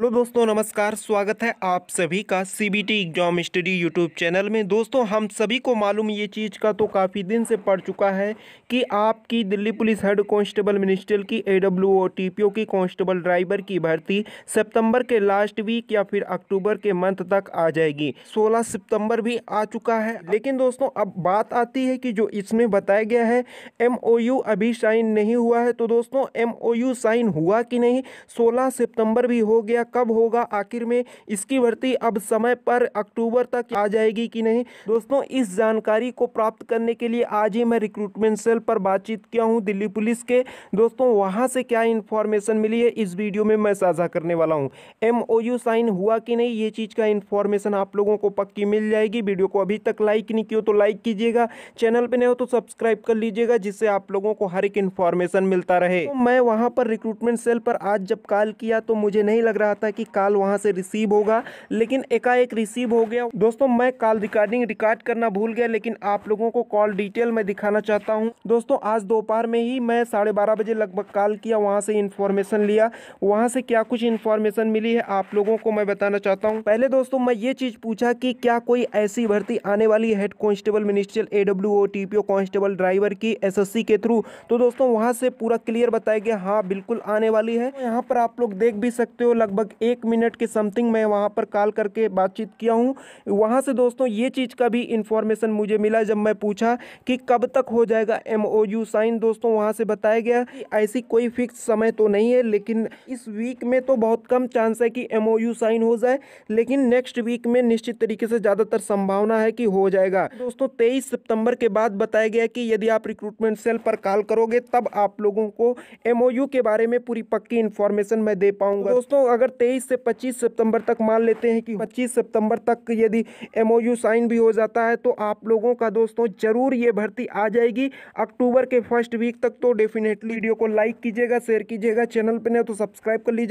hello दोस्तों नमस्कार स्वागत है आप सभी का C B T exam study YouTube channel में दोस्तों हम सभी को मालूम ये चीज़ का तो काफ़ी दिन से पड़ चुका है कि आपकी Delhi police head constable minister की A W O T P O की कांस्टेबल ड्राइवर की भर्ती सितंबर के लास्ट वीक या फिर अक्टूबर के मंथ तक आ जाएगी सोलह सितम्बर भी आ चुका है लेकिन दोस्तों अब बात आती है कि जो इसमें बताया गया है एम ओ यू अभी साइन नहीं हुआ है तो दोस्तों एम ओ यू साइन हुआ कि नहीं सोलह सितम्बर भी हो गया यह कब होगा आखिर में इसकी भर्ती अब समय पर अक्टूबर तक आ जाएगी कि नहीं दोस्तों इस जानकारी को प्राप्त करने के लिए आज ही मैं रिक्रूटमेंट सेल पर बातचीत किया हूँ दिल्ली पुलिस के दोस्तों वहाँ से क्या इन्फॉर्मेशन मिली है इस वीडियो में मैं साझा करने वाला हूँ एम साइन हुआ कि नहीं ये चीज़ का इन्फॉर्मेशन आप लोगों को पक्की मिल जाएगी वीडियो को अभी तक लाइक नहीं किया तो लाइक कीजिएगा चैनल पर नहीं हो तो सब्सक्राइब कर लीजिएगा जिससे आप लोगों को हर एक इन्फॉर्मेशन मिलता रहे तो मैं वहाँ पर रिक्रूटमेंट सेल पर आज जब कॉल किया तो मुझे नहीं लग रहा रहा था कि कॉल वहाँ से रिसीव होगा लेकिन एकाएक रिसीव हो गया दोस्तों मैं कॉल रिकॉर्डिंग रिकॉर्ड करना भूल गया लेकिन आप लोगों को कॉल डिटेल में दिखाना चाहता हूँ दोस्तों आज दोपहर में ही मैं साढ़े बारह बजे लगभग कॉल किया वहाँ से इन्फॉर्मेशन लिया वहाँ से क्या कुछ इन्फॉर्मेशन मिली है आप लोगों को मैं बताना चाहता हूँ पहले दोस्तों मैं ये चीज़ पूछा कि क्या कोई ऐसी भर्ती आने वाली head constable ministerial A W O T P O driver की एसएससी के थ्रू तो दोस्तों वहाँ से पूरा क्लियर बताया गया हाँ बिल्कुल आने वाली है यहाँ पर आप लोग देख भी सकते हो लगभग लगभग एक मिनट के समथिंग मैं वहाँ पर कॉल करके बातचीत किया हूँ वहाँ से दोस्तों ये चीज़ का भी इन्फॉर्मेशन मुझे मिला जब मैं पूछा कि कब तक हो जाएगा एम साइन दोस्तों वहाँ से बताया गया ऐसी कोई फिक्स समय तो नहीं है लेकिन इस वीक में तो बहुत कम चांस है कि एम साइन हो जाए लेकिन नेक्स्ट वीक में निश्चित तरीके से ज़्यादातर संभावना है कि हो जाएगा दोस्तों तेईस सितंबर के बाद बताया गया कि यदि आप रिक्रूटमेंट सेल पर कॉल करोगे तब आप लोगों को एमओयू के बारे में पूरी पक्की इन्फॉर्मेशन मैं दे पाऊंगा दोस्तों अगर तेईस से पच्चीस सितंबर तक मान लेते हैं कि पच्चीस सितंबर तक यदि एमओयू साइन भी हो जाता है तो आप लोगों का दोस्तों ज़रूर ये भर्ती आ जाएगी अक्टूबर के फर्स्ट वीक तक तो डेफिनेटली वीडियो को लाइक कीजिएगा शेयर कीजिएगा चैनल पर नहीं तो सब्सक्राइब कर लीजिएगा